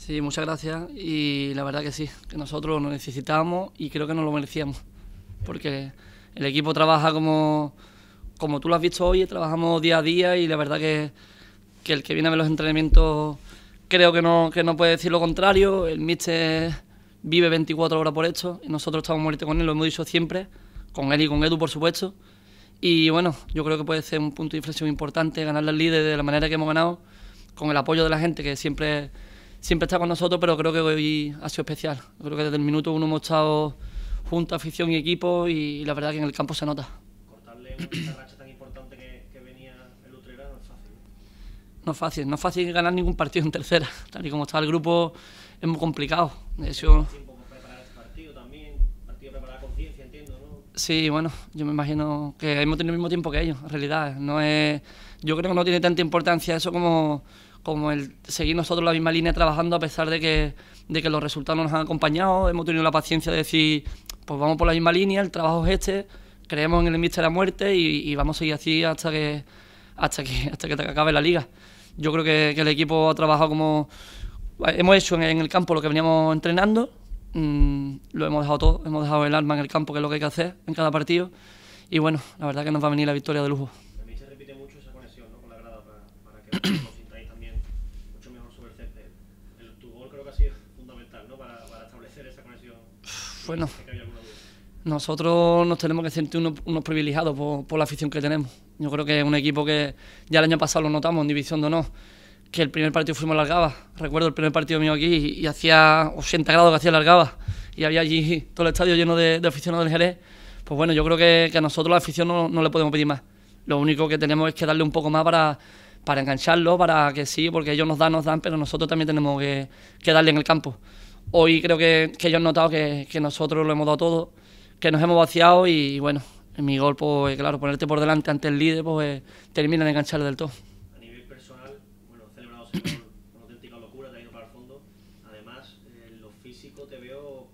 Sí, muchas gracias y la verdad que sí, que nosotros lo necesitábamos y creo que nos lo merecíamos, porque el equipo trabaja como, como tú lo has visto hoy, trabajamos día a día y la verdad que, que el que viene a ver los entrenamientos creo que no, no puede decir lo contrario, el míster vive 24 horas por hecho y nosotros estamos muertos con él, lo hemos dicho siempre, con él y con Edu por supuesto. Y bueno, yo creo que puede ser un punto de inflexión importante ganar al líder de la manera que hemos ganado, con el apoyo de la gente que siempre siempre está con nosotros, pero creo que hoy ha sido especial. Creo que desde el minuto uno hemos estado juntos, afición y equipo, y la verdad que en el campo se nota. Cortarle una racha tan importante que, venía el Utrera no es fácil. No es fácil, no es fácil ganar ningún partido en tercera. Tal y como está el grupo, es muy complicado. entiendo, no? Sí, bueno, yo me imagino que hemos tenido el mismo tiempo que ellos, en realidad. No es, yo creo que no tiene tanta importancia eso como, como el seguir nosotros la misma línea trabajando a pesar de que, que los resultados nos han acompañado, hemos tenido la paciencia de decir, pues vamos por la misma línea, el trabajo es este, creemos en el Mister a muerte y, vamos a seguir así hasta que, hasta que, hasta que acabe la liga. Yo creo que, el equipo ha trabajado como... Hemos hecho en, el campo lo que veníamos entrenando, mm, lo hemos dejado todo, hemos dejado el arma en el campo, que es lo que hay que hacer en cada partido. Y bueno, la verdad que nos va a venir la victoria de lujo. bueno, pues nosotros nos tenemos que sentir unos, privilegiados por, la afición que tenemos. Yo creo que es un equipo que ya el año pasado lo notamos en División de que el primer partido fuimos largaba. Recuerdo el primer partido mío aquí y, hacía 80 grados que hacía largaba y había allí todo el estadio lleno de, aficionados del Jerez. Pues bueno, yo creo que, a nosotros la afición no, le podemos pedir más. Lo único que tenemos es que darle un poco más para, para engancharlo, para que sí, porque ellos nos dan, nos dan, pero nosotros también tenemos que darle en el campo hoy creo que, ellos han notado que, nosotros lo hemos dado todo, que nos hemos vaciado y bueno, en mi gol, pues eh, claro, ponerte por delante ante el líder, pues eh, termina de engancharle del todo. A nivel personal, bueno, celebrado con auténtica locura, te ha ido para el fondo. Además, eh, en lo físico te veo,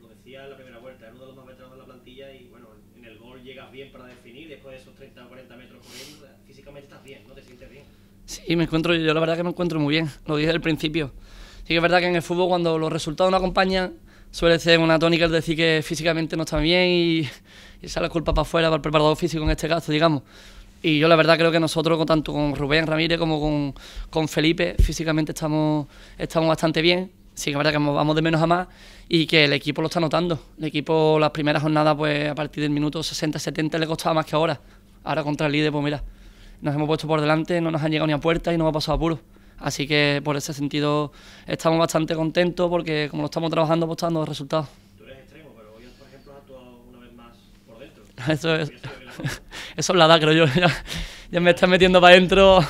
lo decía en la primera vuelta, eres uno de los más metrados de la plantilla y bueno, en el gol llegas bien para definir, después de esos 30 o 40 metros corriendo, físicamente estás bien, ¿no? Te sientes bien. Sí, me encuentro, yo la verdad que me encuentro muy bien, lo dije al principio. Sí que es verdad que en el fútbol cuando los resultados no acompañan suele ser una tónica el decir que físicamente no está bien y, esa la culpa para afuera, para el preparador físico en este caso, digamos. Y yo la verdad creo que nosotros, tanto con Rubén Ramírez como con, Felipe, físicamente estamos, estamos bastante bien. Sí que es verdad que vamos de menos a más y que el equipo lo está notando. El equipo las primeras jornadas, pues a partir del minuto 60-70 le costaba más que ahora. Ahora contra el líder, pues mira, nos hemos puesto por delante, no nos han llegado ni a puerta y no ha pasado puro. Así que por ese sentido estamos bastante contentos porque como lo estamos trabajando, pues resultados. Tú eres extremo, pero hoy, por ejemplo, has actuado una vez más por dentro. Eso es, eso la edad, creo yo. Ya, me estás metiendo para adentro.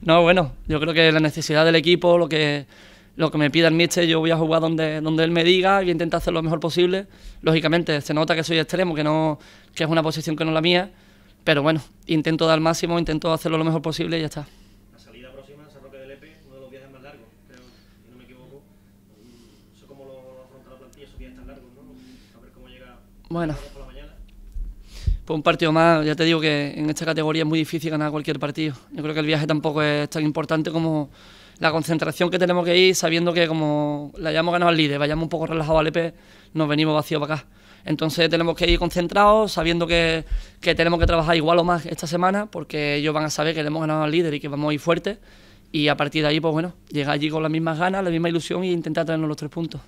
No, bueno, yo creo que la necesidad del equipo, lo que lo que me pida el míster, yo voy a jugar donde, donde él me diga y intentar hacer lo mejor posible. Lógicamente, se nota que soy extremo, que no que es una posición que no es la mía, pero bueno, intento dar el máximo, intento hacerlo lo mejor posible y ya está uno de los viajes más largos, creo, si no me equivoco. Eso lo afronta la plantilla, esos viajes tan largos, ¿no? A ver cómo llega bueno. por la mañana. Pues un partido más, ya te digo que en esta categoría es muy difícil ganar cualquier partido. Yo creo que el viaje tampoco es tan importante como la concentración que tenemos que ir sabiendo que como la hayamos ganado al líder, vayamos un poco relajados al EP, nos venimos vacíos para acá. Entonces tenemos que ir concentrados, sabiendo que, que, tenemos que trabajar igual o más esta semana, porque ellos van a saber que hemos ganado al líder y que vamos a ir fuerte y a partir de ahí, pues bueno, llega allí con las mismas ganas, la misma ilusión y intentar traernos los tres puntos.